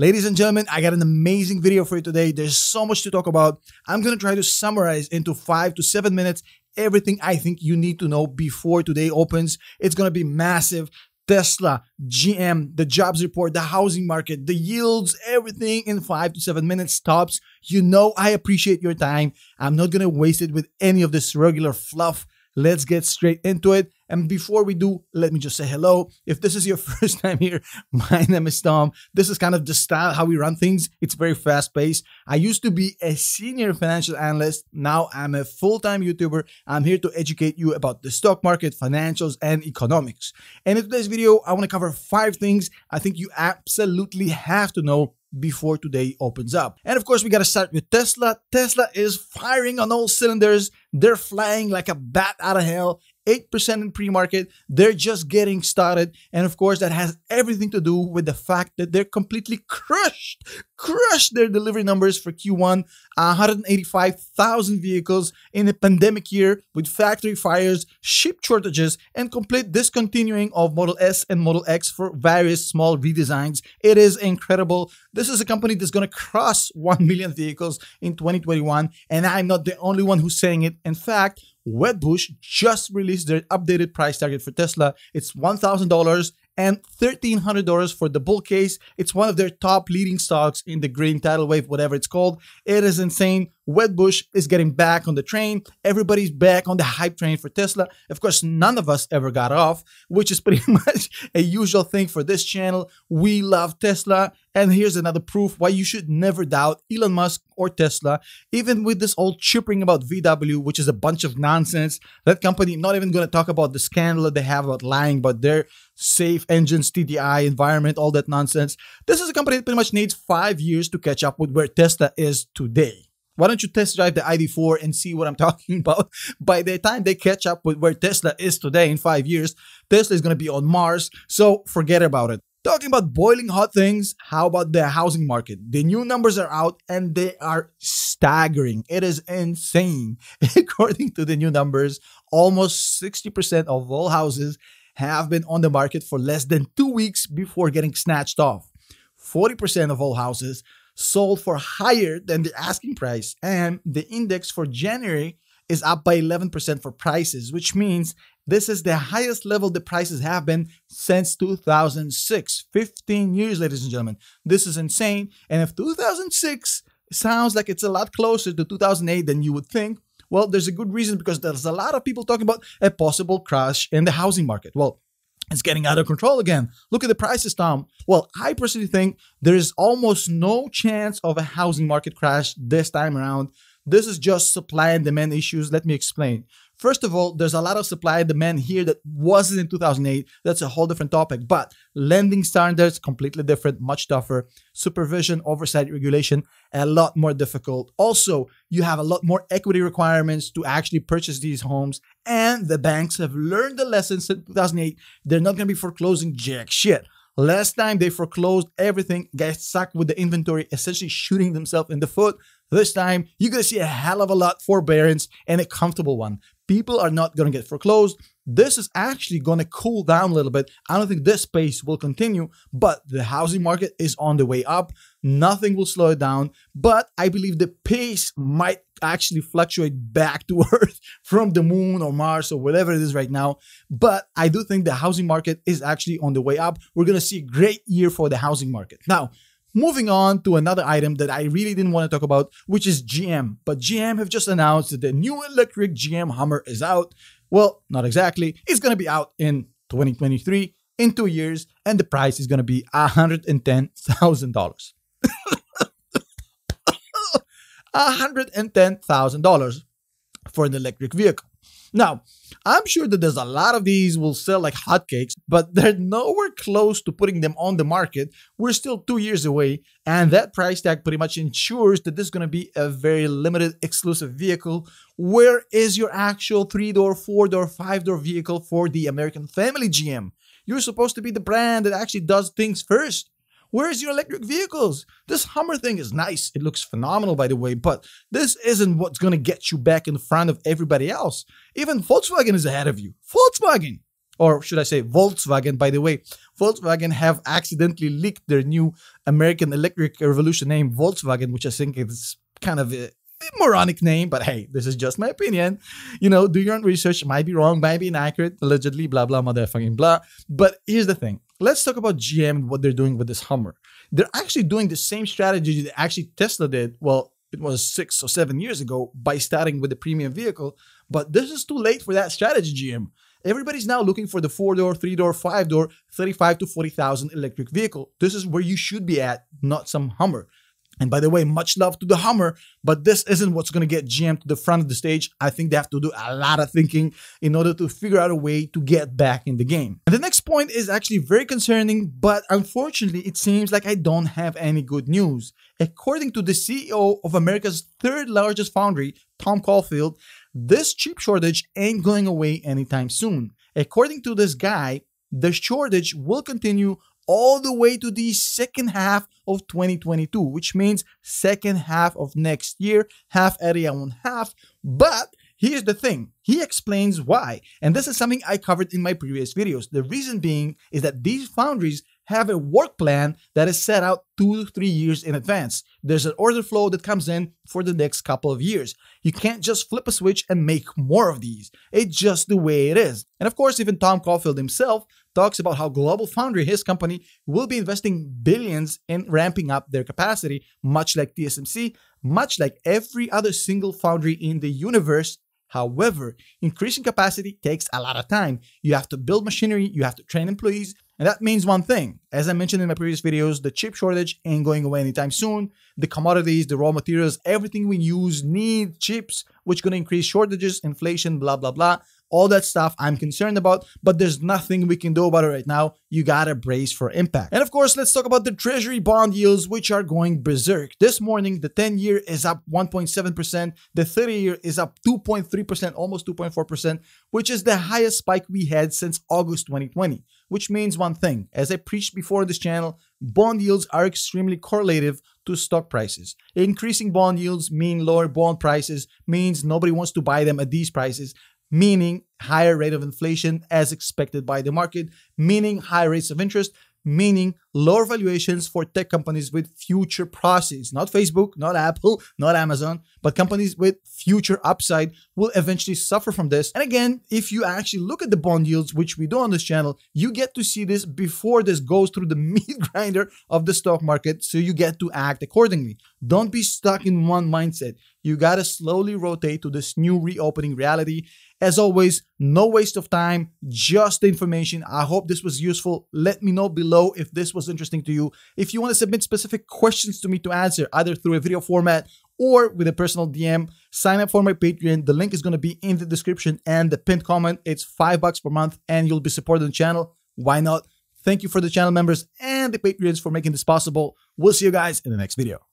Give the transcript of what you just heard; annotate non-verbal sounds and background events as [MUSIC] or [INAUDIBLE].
Ladies and gentlemen, I got an amazing video for you today. There's so much to talk about. I'm going to try to summarize into five to seven minutes everything I think you need to know before today opens. It's going to be massive. Tesla, GM, the jobs report, the housing market, the yields, everything in five to seven minutes stops. You know, I appreciate your time. I'm not going to waste it with any of this regular fluff. Let's get straight into it. And before we do, let me just say hello. If this is your [LAUGHS] first time here, my name is Tom. This is kind of the style how we run things. It's very fast paced. I used to be a senior financial analyst. Now I'm a full time YouTuber. I'm here to educate you about the stock market, financials, and economics. And in today's video, I want to cover five things I think you absolutely have to know before today opens up. And of course, we got to start with Tesla. Tesla is firing on all cylinders. They're flying like a bat out of hell. 8% in pre market. They're just getting started. And of course, that has everything to do with the fact that they're completely crushed, crushed their delivery numbers for Q1, 185,000 uh, vehicles in a pandemic year with factory fires, ship shortages, and complete discontinuing of Model S and Model X for various small redesigns. It is incredible. This is a company that's going to cross 1 million vehicles in 2021, and I'm not the only one who's saying it. In fact, Wedbush just released their updated price target for Tesla. It's $1,000 and $1,300 for the bull case. It's one of their top leading stocks in the green tidal wave, whatever it's called. It is insane. Wedbush is getting back on the train. Everybody's back on the hype train for Tesla. Of course, none of us ever got off, which is [LAUGHS] pretty much a usual thing for this channel. We love Tesla. And here's another proof why you should never doubt Elon Musk or Tesla, even with this old chippering about VW, which is a bunch of nonsense. That company, not even going to talk about the scandal that they have about lying about their safe engines, TDI, environment, all that nonsense. This is a company that pretty much needs five years to catch up with where Tesla is today. Why don't you test drive the ID4 and see what I'm [LAUGHS] talking about? By the time they catch up with where Tesla is today in five years, Tesla is going to be on Mars. So forget about it. Talking about boiling hot things, how about the housing market? The new numbers are out and they are staggering. It is insane. [LAUGHS] According to the new numbers, almost 60% of all houses have been on the market for less than two weeks before getting snatched off. 40% of all houses sold for higher than the asking price, and the index for January is up by 11% for prices, which means this is the highest level the prices have been since 2006. 15 years, ladies and gentlemen. This is insane. And if 2006 sounds like it's a lot closer to 2008 than you would think, well, there's a good reason because there's a lot of people talking about a possible crash in the housing market. Well, it's getting out of control again. Look at the prices, Tom. Well, I personally think there is almost no chance of a housing market crash this time around. This is just supply and demand issues. Let me explain. First of all, there's a lot of supply demand here that wasn't in 2008. That's a whole different topic. But lending standards, completely different, much tougher. Supervision, oversight, regulation, a lot more difficult. Also, you have a lot more equity requirements to actually purchase these homes. And the banks have learned the lesson since 2008. They're not going to be foreclosing jack shit. Last time they foreclosed everything, got stuck with the inventory, essentially shooting themselves in the foot. This time, you're gonna see a hell of a lot forbearance and a comfortable one. People are not going to get foreclosed. This is actually going to cool down a little bit. I don't think this pace will continue, but the housing market is on the way up. Nothing will slow it down. But I believe the pace might actually fluctuate back to [LAUGHS] Earth from the moon or Mars or whatever it is right now. But I do think the housing market is actually on the way up. We're going to see a great year for the housing market. Now, Moving on to another item that I really didn't want to talk about, which is GM. But GM have just announced that the new electric GM Hummer is out. Well, not exactly. It's going to be out in 2023 in two years, and the price is going to be $110,000. $110,000 [LAUGHS] for an electric vehicle. Now, I'm sure that there's a lot of these will sell like hotcakes, but [LAUGHS] they're nowhere close to putting them on the market. We're still two years away, and that price tag pretty much ensures that this is going to be a very limited exclusive vehicle. Where is your actual three door, four door, five door vehicle for the American family GM? You're supposed to be the brand that actually does things first. Where's your electric vehicles? This Hummer thing is nice. It looks phenomenal, by the way, but this isn't what's going to get you back in front of everybody else. Even Volkswagen is ahead of you. Volkswagen! Or should I say Volkswagen, by the way. Volkswagen have accidentally leaked their new American Electric Revolution name, Volkswagen, which I think is kind of a moronic name, but hey, this is just my opinion. You know, do your own research, might be wrong, might be inaccurate, allegedly, blah, blah, motherfucking blah. But here's the thing Let's talk about GM and what they're doing with this Hummer. They're actually doing the same strategy that actually Tesla did. Well, it was six or seven years ago by starting with the premium vehicle, but this is too late for that strategy, GM. Everybody's now looking for the four door, three door, five door, 35 to 40,000 electric vehicle. This is where you should be at, not some Hummer. And by the way, much love to the Hummer, but this isn't what's going to get GM to the front of the stage. I think they have to do a lot of thinking in order to figure out a way to get back in the game. And the next point is actually very concerning, but unfortunately, it seems like I don't have any good news. According to the CEO of America's third largest foundry, Tom Caulfield, this chip shortage ain't going away anytime soon. According to this guy, the shortage will continue all the way to the second half of 2022, which means second half of next year, half area one half. But Here's the thing, he explains why, and this is something I covered in my previous videos. The reason being is that these foundries have a work plan that is set out two to three years in advance. There's an order flow that comes in for the next couple of years. You can't just flip a switch and make more of these. It's just the way it is. And of course, even Tom Caulfield himself talks about how Global Foundry, his company, will be investing billions in ramping up their capacity, much like TSMC, much like every other single foundry in the universe. However, increasing capacity takes a lot of time. You have to build machinery, you have to train employees, and that means one thing. As I mentioned in my previous videos, the chip shortage ain't going away anytime soon. The commodities, the raw materials, everything we use need chips, which gonna increase shortages, inflation, blah, blah, blah all that stuff I'm concerned about, but there's nothing we can do about it right now. You gotta brace for impact. And of course, let's talk about the treasury bond yields, which are going berserk. This morning, the 10 year is up 1.7%, the 30 year is up 2.3%, almost 2.4%, which is the highest spike we had since August 2020. Which means one thing, as I preached before on this channel, bond yields are extremely correlative to stock prices. Increasing bond yields mean lower bond prices, means nobody wants to buy them at these prices meaning higher rate of inflation as expected by the market, meaning high rates of interest, meaning lower valuations for tech companies with future proceeds. Not Facebook, not Apple, not Amazon, but companies with future upside will eventually suffer from this. And again, if you actually look at the bond yields, which we do on this channel, you get to see this before this goes through the [LAUGHS] meat grinder of the stock market. So you get to act accordingly. Don't be stuck in one mindset you gotta slowly rotate to this new reopening reality. As always, no waste of time, just the information. I hope this was useful. Let me know below if this was interesting to you. If you wanna submit specific questions to me to answer, either through a video format or with a personal DM, sign up for my Patreon. The link is gonna be in the description and the pinned comment. It's five bucks per month and you'll be supporting the channel. Why not? Thank you for the channel members and the Patreons for making this possible. We'll see you guys in the next video.